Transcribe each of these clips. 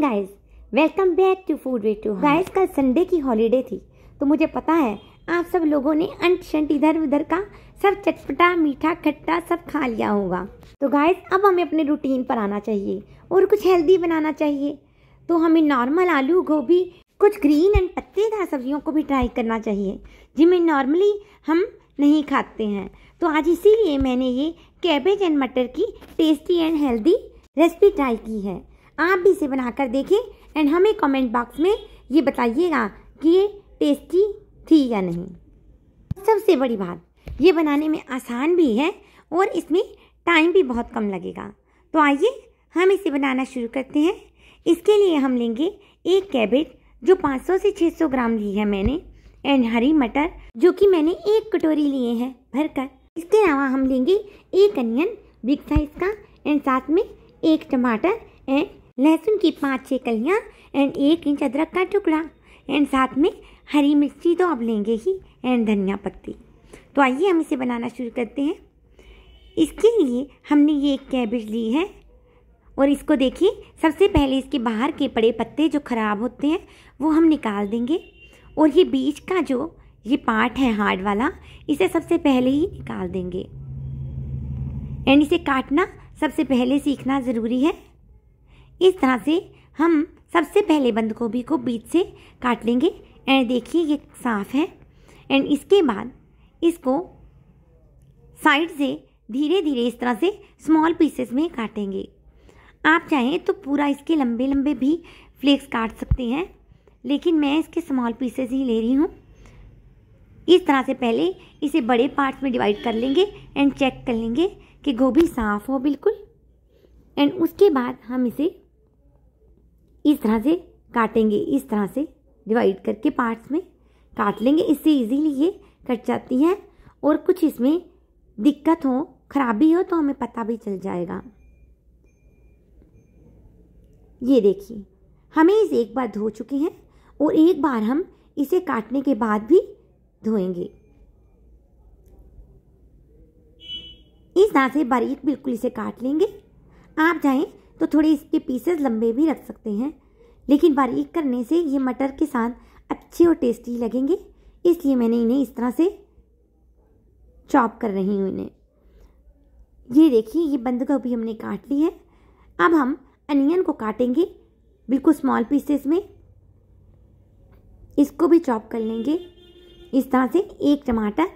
guys welcome back to Food Way two guys कल Sunday की holiday थी तो मुझे पता है आप सब लोगों ने अंट शंट इधर उधर का सब चटपटा मीठा खट्टा सब खा लिया होगा तो गाइस अब हमें अपने रूटीन पर आना चाहिए और कुछ हेल्दी बनाना चाहिए तो हमें नॉर्मल आलू गोभी कुछ ग्रीन एंड पत्तेदार सब्जियों को भी ट्राई करना चाहिए जिन्हें नॉर्मली हम नहीं खाते हैं तो आज इसीलिए मैंने ये कैबेज एंड मटर की tasty and healthy recipe try की है आप भी इसे बनाकर देखें एंड हमें कमेंट बॉक्स में ये बताइएगा कि ये टेस्टी थी या नहीं सबसे बड़ी बात ये बनाने में आसान भी है और इसमें टाइम भी बहुत कम लगेगा तो आइए हम इसे बनाना शुरू करते हैं इसके लिए हम लेंगे एक कैबेज जो 500 से 600 ग्राम ली है मैंने एंड हरी मटर जो कि मैंने एक कटोरी लिए हैं भरकर इसके अलावा हम लेंगे एक अनियन बिग साइज का एंड साथ में एक टमाटर एंड लहसुन की पाँच छः कलियाँ एंड एक इंच अदरक का टुकड़ा एंड साथ में हरी मिर्ची तो आप लेंगे ही एंड धनिया पत्ती तो आइए हम इसे बनाना शुरू करते हैं इसके लिए हमने ये एक कैबेज ली है और इसको देखिए सबसे पहले इसके बाहर के पड़े पत्ते जो ख़राब होते हैं वो हम निकाल देंगे और ये बीज का जो ये पार्ट है हार्ड वाला इसे सबसे पहले ही निकाल देंगे एंड इसे काटना सबसे पहले सीखना ज़रूरी है इस तरह से हम सबसे पहले बंद गोभी को बीच से काट लेंगे एंड देखिए ये साफ़ है एंड इसके बाद इसको साइड से धीरे धीरे इस तरह से स्मॉल पीसेस में काटेंगे आप चाहें तो पूरा इसके लंबे लंबे भी फ्लेक्स काट सकते हैं लेकिन मैं इसके स्मॉल पीसेस ही ले रही हूँ इस तरह से पहले इसे बड़े पार्ट्स में डिवाइड कर लेंगे एंड चेक कर लेंगे कि गोभी साफ़ हो बिल्कुल एंड उसके बाद हम इसे इस तरह से काटेंगे इस तरह से डिवाइड करके पार्ट्स में काट लेंगे इससे इजीली ये कट जाती है और कुछ इसमें दिक्कत हो खराबी हो तो हमें पता भी चल जाएगा ये देखिए हमें इसे एक बार धो चुके हैं और एक बार हम इसे काटने के बाद भी धोएंगे इस तरह से बारीक बिल्कुल इसे काट लेंगे आप चाहें तो थोड़े इसके पीसेस लंबे भी रख सकते हैं लेकिन बारीक करने से ये मटर के साथ अच्छे और टेस्टी लगेंगे इसलिए मैंने इन्हें इस तरह से चॉप कर रही हूँ इन्हें ये देखिए ये बंद गोभी हमने काट ली है अब हम अनियन को काटेंगे बिल्कुल स्मॉल पीसेस में इसको भी चॉप कर लेंगे इस तरह से एक टमाटर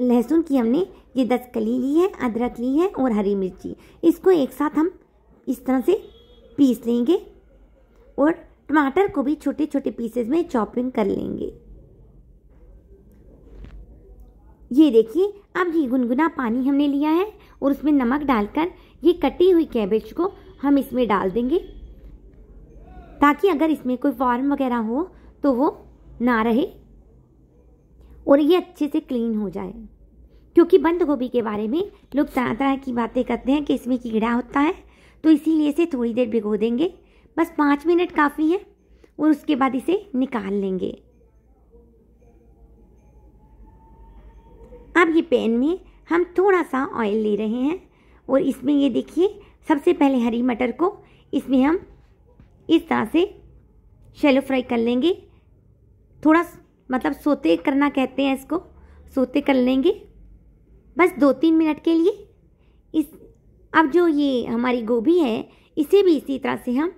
लहसुन की हमने ये दस कली ली है अदरक ली है और हरी मिर्ची इसको एक साथ हम इस तरह से पीस लेंगे और टमाटर को भी छोटे छोटे पीसेस में चॉपिंग कर लेंगे ये देखिए अब ये गुनगुना पानी हमने लिया है और उसमें नमक डालकर ये कटी हुई कैबेज को हम इसमें डाल देंगे ताकि अगर इसमें कोई फॉर्म वगैरह हो तो वो ना रहे और ये अच्छे से क्लीन हो जाए क्योंकि बंद गोभी के बारे में लोग तरह तरह की बातें करते हैं कि इसमें कीड़ा होता है तो इसीलिए इसे थोड़ी देर भिगो देंगे बस पाँच मिनट काफ़ी है और उसके बाद इसे निकाल लेंगे अब ये पैन में हम थोड़ा सा ऑयल ले रहे हैं और इसमें ये देखिए सबसे पहले हरी मटर को इसमें हम इस तरह से शेलो फ्राई कर लेंगे थोड़ा मतलब सोते करना कहते हैं इसको सोते कर लेंगे बस दो तीन मिनट के लिए इस अब जो ये हमारी गोभी है इसे भी इसी तरह से हम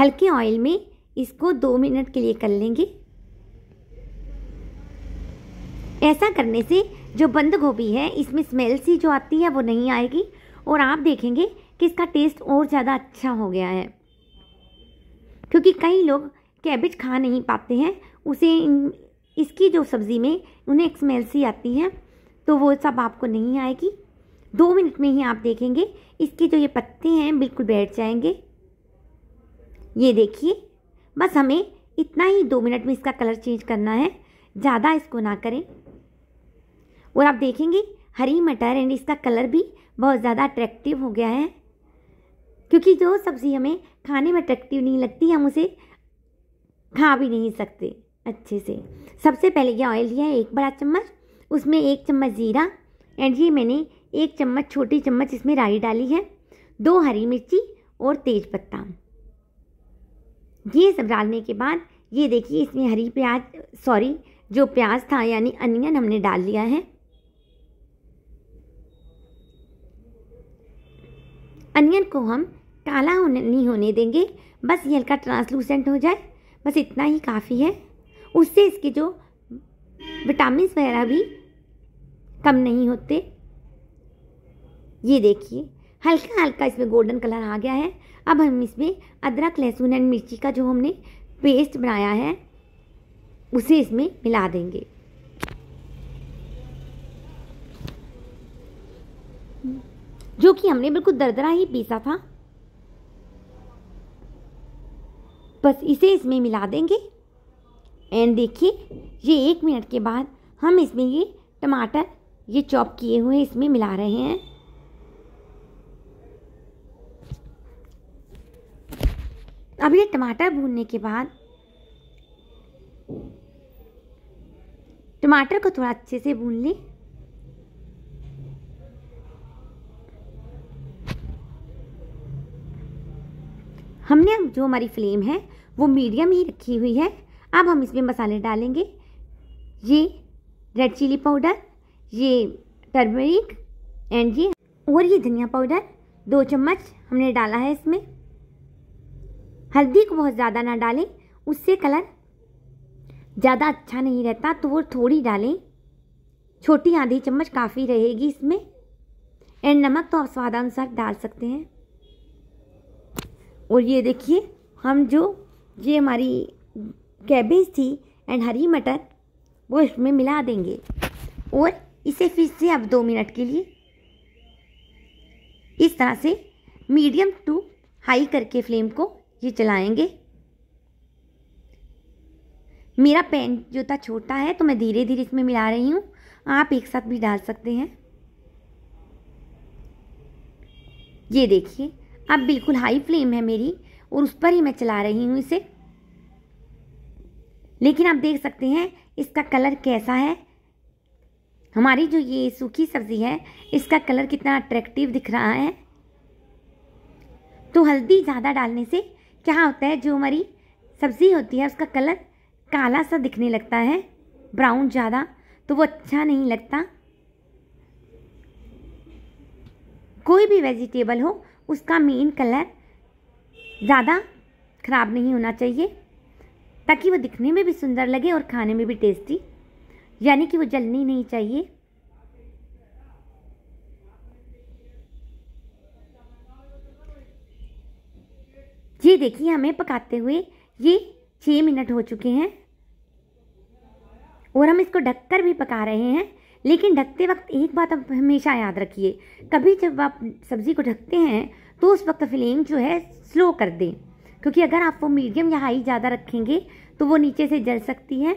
हल्के ऑयल में इसको दो मिनट के लिए कर लेंगे ऐसा करने से जो बंद गोभी है इसमें स्मेल सी जो आती है वो नहीं आएगी और आप देखेंगे कि इसका टेस्ट और ज़्यादा अच्छा हो गया है क्योंकि कई लोग कैबिज खा नहीं पाते हैं उसे इसकी जो सब्ज़ी में उन्हें एक स्मेल सी आती है तो वो सब आपको नहीं आएगी दो मिनट में ही आप देखेंगे इसके जो ये पत्ते हैं बिल्कुल बैठ जाएंगे ये देखिए बस हमें इतना ही दो मिनट में इसका कलर चेंज करना है ज़्यादा इसको ना करें और आप देखेंगे हरी मटर एंड इसका कलर भी बहुत ज़्यादा अट्रैक्टिव हो गया है क्योंकि जो सब्ज़ी हमें खाने में अट्रैक्टिव नहीं लगती हम उसे खा भी नहीं सकते अच्छे से सबसे पहले ये ऑयल लिया है एक बड़ा चम्मच उसमें एक चम्मच ज़ीरा एंड ये मैंने एक चम्मच छोटी चम्मच इसमें राई डाली है दो हरी मिर्ची और तेज पत्ता ये सब डालने के बाद ये देखिए इसमें हरी प्याज सॉरी जो प्याज था यानी अनियन हमने डाल लिया है अनियन को हम काला होने नहीं होने देंगे बस ये हल्का ट्रांसलूसेंट हो जाए बस इतना ही काफ़ी है उससे इसके जो विटामिन वगैरह भी कम नहीं होते ये देखिए हल्का हल्का इसमें गोल्डन कलर आ गया है अब हम इसमें अदरक लहसुन एंड मिर्ची का जो हमने पेस्ट बनाया है उसे इसमें मिला देंगे जो कि हमने बिल्कुल दरदरा ही पीसा था बस इसे इसमें मिला देंगे एंड देखिए ये एक मिनट के बाद हम इसमें ये टमाटर ये चॉप किए हुए इसमें मिला रहे हैं अब ये टमाटर भूनने के बाद टमाटर को थोड़ा अच्छे से भून लें हमने जो हमारी फ्लेम है वो मीडियम ही रखी हुई है अब हम इसमें मसाले डालेंगे ये रेड चिली पाउडर ये टर्मरिक एंड ये और ये धनिया पाउडर दो चम्मच हमने डाला है इसमें हल्दी को बहुत ज़्यादा ना डालें उससे कलर ज़्यादा अच्छा नहीं रहता तो वो थोड़ी डालें छोटी आधी चम्मच काफ़ी रहेगी इसमें एंड नमक तो आप स्वादानुसार डाल सकते हैं और ये देखिए हम जो ये हमारी कैबेज थी एंड हरी मटर वो इसमें मिला देंगे और इसे फिर से अब दो मिनट के लिए इस तरह से मीडियम टू हाई करके फ्लेम को ये चलाएंगे मेरा पेन जो था छोटा है तो मैं धीरे धीरे इसमें मिला रही हूँ आप एक साथ भी डाल सकते हैं ये देखिए अब बिल्कुल हाई फ्लेम है मेरी और उस पर ही मैं चला रही हूँ इसे लेकिन आप देख सकते हैं इसका कलर कैसा है हमारी जो ये सूखी सब्ज़ी है इसका कलर कितना अट्रैक्टिव दिख रहा है तो हल्दी ज़्यादा डालने से क्या होता है जो हमारी सब्ज़ी होती है उसका कलर काला सा दिखने लगता है ब्राउन ज़्यादा तो वो अच्छा नहीं लगता कोई भी वेजिटेबल हो उसका मेन कलर ज़्यादा ख़राब नहीं होना चाहिए ताकि वो दिखने में भी सुंदर लगे और खाने में भी टेस्टी यानी कि वो जलनी नहीं चाहिए जी देखिए हमें पकाते हुए ये छः मिनट हो चुके हैं और हम इसको ढककर भी पका रहे हैं लेकिन ढकते वक्त एक बात आप हमेशा याद रखिए कभी जब आप सब्ज़ी को ढकते हैं तो उस वक्त फ्लेम जो है स्लो कर दें क्योंकि अगर आप वो मीडियम या हाई ज़्यादा रखेंगे तो वो नीचे से जल सकती है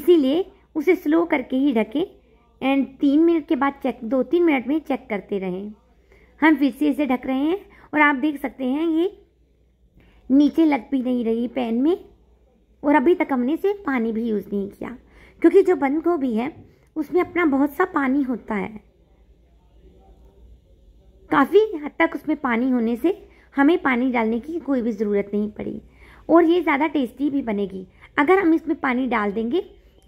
इसीलिए उसे स्लो करके ही ढकें एंड तीन मिनट के बाद चेक दो तीन मिनट में चेक करते रहें हम फिर से इसे ढक रहे हैं और आप देख सकते हैं ये नीचे लग भी नहीं रही पैन में और अभी तक हमने इसे पानी भी यूज़ नहीं किया क्योंकि जो बंद गोभी है उसमें अपना बहुत सा पानी होता है काफ़ी हद तक उसमें पानी होने से हमें पानी डालने की कोई भी ज़रूरत नहीं पड़ी और ये ज़्यादा टेस्टी भी बनेगी अगर हम इसमें पानी डाल देंगे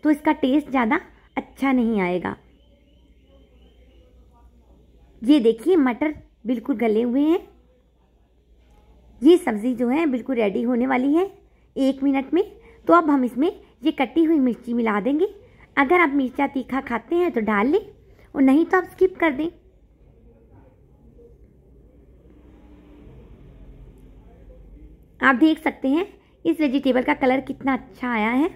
तो इसका टेस्ट ज़्यादा अच्छा नहीं आएगा ये देखिए मटर बिल्कुल गले हुए हैं ये सब्ज़ी जो है बिल्कुल रेडी होने वाली है एक मिनट में तो अब हम इसमें ये कटी हुई मिर्ची मिला देंगे अगर आप मिर्चा तीखा खाते हैं तो डाल लें और नहीं तो आप स्किप कर दें आप देख सकते हैं इस वेजिटेबल का कलर कितना अच्छा आया है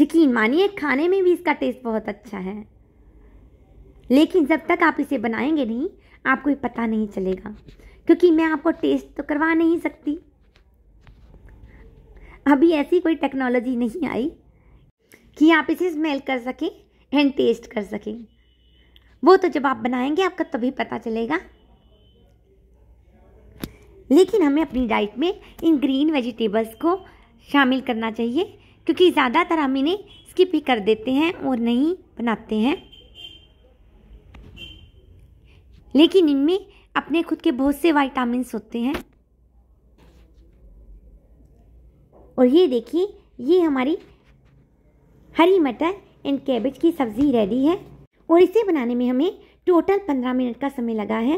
यकीन मानिए खाने में भी इसका टेस्ट बहुत अच्छा है लेकिन जब तक आप इसे बनाएंगे नहीं आपको ये पता नहीं चलेगा क्योंकि मैं आपको टेस्ट तो करवा नहीं सकती अभी ऐसी कोई टेक्नोलॉजी नहीं आई कि आप इसे स्मेल कर सकें एंड टेस्ट कर सकें वो तो जब आप बनाएंगे आपका तभी पता चलेगा लेकिन हमें अपनी डाइट में इन ग्रीन वेजिटेबल्स को शामिल करना चाहिए क्योंकि ज़्यादातर हम इन्हें स्किप ही कर देते हैं और नहीं बनाते हैं लेकिन इनमें अपने खुद के बहुत से वाइटामिन होते हैं और ये देखिए ये हमारी हरी मटर एंड कैबेज की सब्ज़ी रेडी है और इसे बनाने में हमें टोटल पंद्रह मिनट का समय लगा है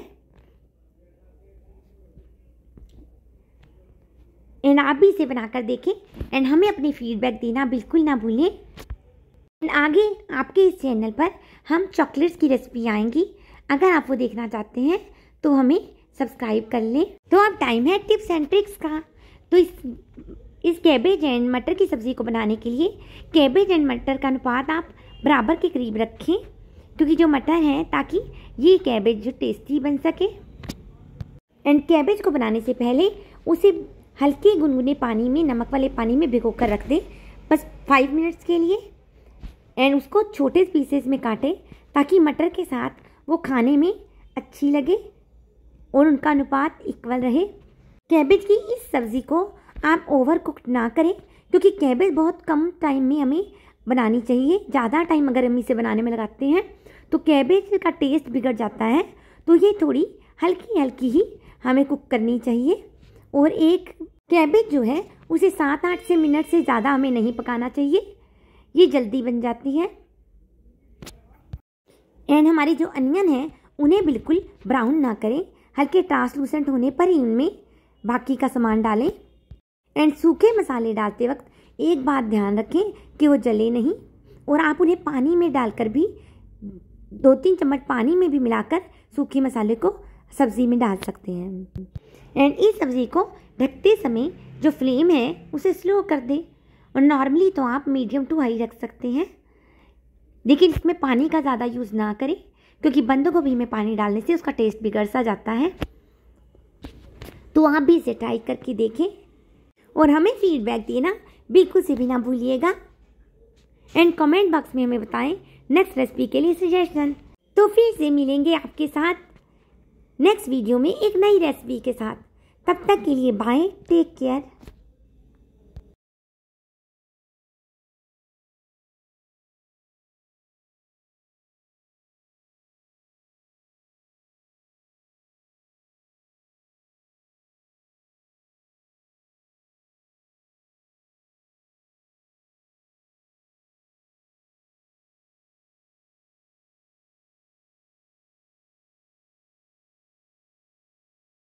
एंड आप भी इसे बनाकर देखें एंड हमें अपनी फीडबैक देना बिल्कुल ना भूलें एंड आगे आपके इस चैनल पर हम चॉकलेट्स की रेसिपी आएंगी अगर आप वो देखना चाहते हैं तो हमें सब्सक्राइब कर लें तो अब टाइम है टिप्स एंड ट्रिक्स का तो इस इस कैबेज एंड मटर की सब्ज़ी को बनाने के लिए कैबेज एंड मटर का अनुपात आप बराबर के करीब रखें क्योंकि जो मटर हैं ताकि ये कैबेज जो टेस्टी बन सके एंड कैबेज को बनाने से पहले उसे हल्के गुनगुने पानी में नमक वाले पानी में भिगो कर रख दें बस फाइव मिनट्स के लिए एंड उसको छोटे पीसेस में काटें ताकि मटर के साथ वो खाने में अच्छी लगे और उनका अनुपात इक्वल रहे कैबेज की इस सब्ज़ी को आप ओवर कुकड ना करें क्योंकि कैबेज बहुत कम टाइम में हमें बनानी चाहिए ज़्यादा टाइम अगर हम इसे बनाने में लगाते हैं तो कैबेज का टेस्ट बिगड़ जाता है तो ये थोड़ी हल्की हल्की ही हमें कुक करनी चाहिए और एक कैबेज जो है उसे सात आठ से मिनट से ज़्यादा हमें नहीं पकाना चाहिए ये जल्दी बन जाती है एंड हमारी जो अनियन है उन्हें बिल्कुल ब्राउन ना करें हल्के ट्रांसलूसेंट होने पर ही उनमें बाकी का सामान डालें एंड सूखे मसाले डालते वक्त एक बात ध्यान रखें कि वो जले नहीं और आप उन्हें पानी में डालकर भी दो तीन चम्मच पानी में भी मिलाकर सूखे मसाले को सब्ज़ी में डाल सकते हैं एंड इस सब्ज़ी को ढकते समय जो फ्लेम है उसे स्लो कर दें और नॉर्मली तो आप मीडियम टू हाई रख सकते हैं लेकिन इसमें पानी का ज़्यादा यूज़ ना करें क्योंकि बंद गोभी में पानी डालने से उसका टेस्ट बिगड़ सा जाता है तो आप भी इसे ट्राई करके देखें और हमें फीडबैक देना बिल्कुल से भी ना भूलिएगा एंड कमेंट बॉक्स में हमें बताएं नेक्स्ट रेसिपी के लिए सजेशन तो फिर से मिलेंगे आपके साथ नेक्स्ट वीडियो में एक नई रेसिपी के साथ तब तक के लिए बाय टेक केयर